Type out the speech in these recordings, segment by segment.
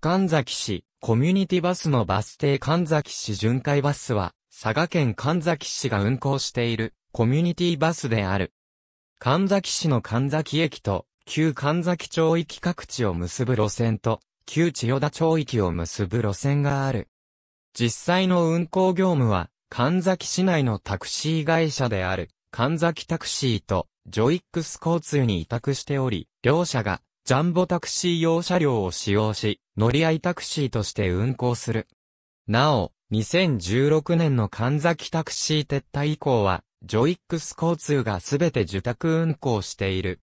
神崎市、コミュニティバスのバス停神崎市巡回バスは、佐賀県神崎市が運行している、コミュニティバスである。神崎市の神崎駅と、旧神崎町域各地を結ぶ路線と、旧千代田町域を結ぶ路線がある。実際の運行業務は、神崎市内のタクシー会社である、神崎タクシーと、ジョイックス交通に委託しており、両社がジャンボタクシー用車両を使用し、乗り合いタクシーとして運行する。なお、2016年の神崎タクシー撤退以降は、ジョイックス交通がすべて受託運行している。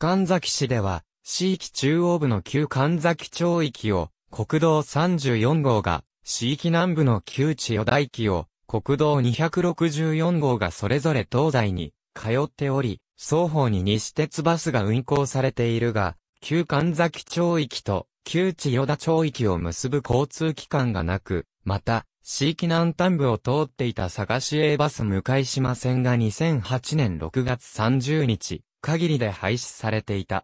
神崎市では、市域中央部の旧神崎町域を、国道34号が、市域南部の旧千代田駅を、国道264号がそれぞれ東西に、通っており、双方に西鉄バスが運行されているが、旧神崎町域と旧千代田町域を結ぶ交通機関がなく、また、地域南端部を通っていた佐市営バス向島線が2008年6月30日、限りで廃止されていた。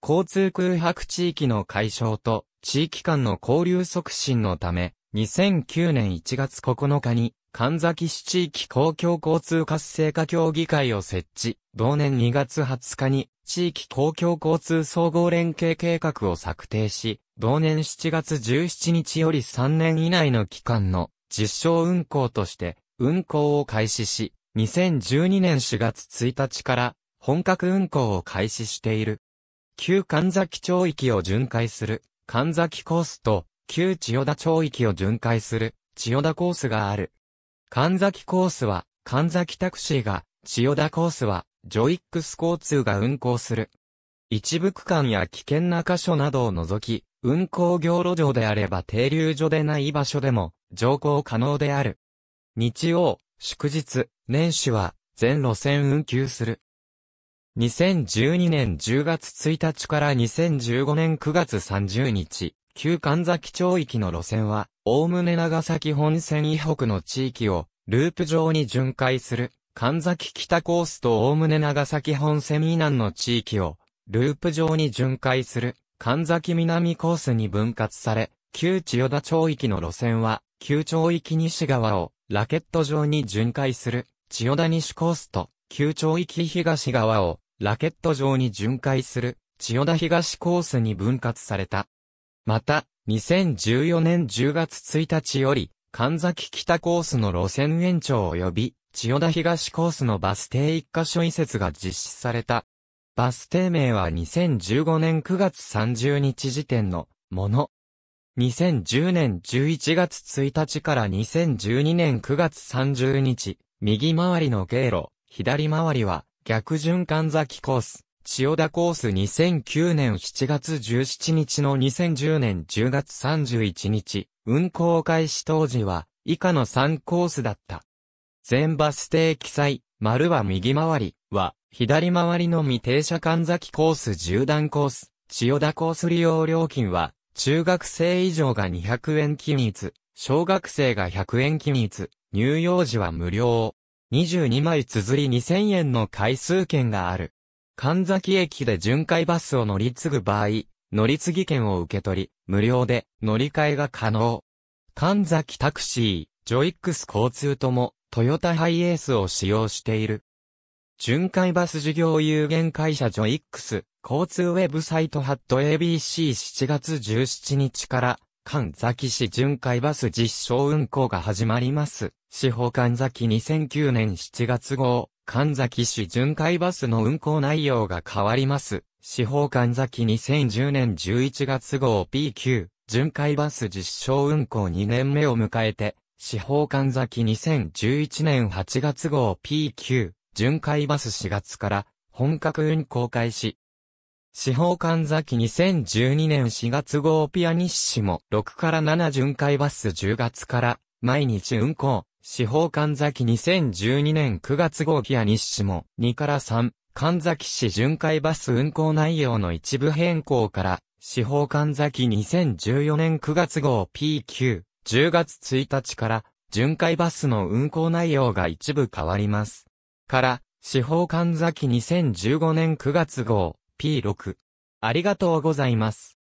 交通空白地域の解消と地域間の交流促進のため、2009年1月9日に神崎市地域公共交通活性化協議会を設置、同年2月20日に地域公共交通総合連携計画を策定し、同年7月17日より3年以内の期間の実証運行として運行を開始し、2012年4月1日から本格運行を開始している。旧神崎町域を巡回する神崎コースと旧千代田町域を巡回する千代田コースがある。神崎コースは、神崎タクシーが、千代田コースは、ジョイックス交通が運行する。一部区間や危険な箇所などを除き、運行業路上であれば停留所でない場所でも、乗降可能である。日曜、祝日、年始は、全路線運休する。2012年10月1日から2015年9月30日、旧神崎町域の路線は、おおむね長崎本線以北の地域を、ループ上に巡回する、神崎北コースとおおむね長崎本線以南の地域を、ループ上に巡回する、神崎南コースに分割され、旧千代田町域の路線は、旧町域西側を、ラケット上に巡回する、千代田西コースと、旧町域東側を、ラケット上に巡回する、千代田東コースに分割された。また、2014年10月1日より、神崎北コースの路線延長及び、千代田東コースのバス停一箇所移設が実施された。バス停名は2015年9月30日時点のもの。2010年11月1日から2012年9月30日、右回りの経路、左回りは逆循環崎コース。千代田コース2009年7月17日の2010年10月31日、運行開始当時は、以下の3コースだった。全バス停記載、丸は右回り、は、左回りのみ停車間崎コース縦断コース、千代田コース利用料金は、中学生以上が200円均一、小学生が100円均一、乳幼児は無料。22枚綴り2000円の回数券がある。神崎駅で巡回バスを乗り継ぐ場合、乗り継ぎ券を受け取り、無料で乗り換えが可能。神崎タクシー、ジョイックス交通とも、トヨタハイエースを使用している。巡回バス事業有限会社ジョイックス、交通ウェブサイトハット ABC7 月17日から、神崎市巡回バス実証運行が始まります。司法神崎2009年7月号。神崎市巡回バスの運行内容が変わります。司法神崎2010年11月号 P9、巡回バス実証運行2年目を迎えて、司法神崎2011年8月号 P9、巡回バス4月から本格運行開始。司法神崎2012年4月号ピアニッシモ6から7巡回バス10月から毎日運行。司法神崎2012年9月号ピア日誌も2から3、神崎市巡回バス運行内容の一部変更から、司法神崎2014年9月号 p 9 10月1日から、巡回バスの運行内容が一部変わります。から、司法神崎2015年9月号 P6。ありがとうございます。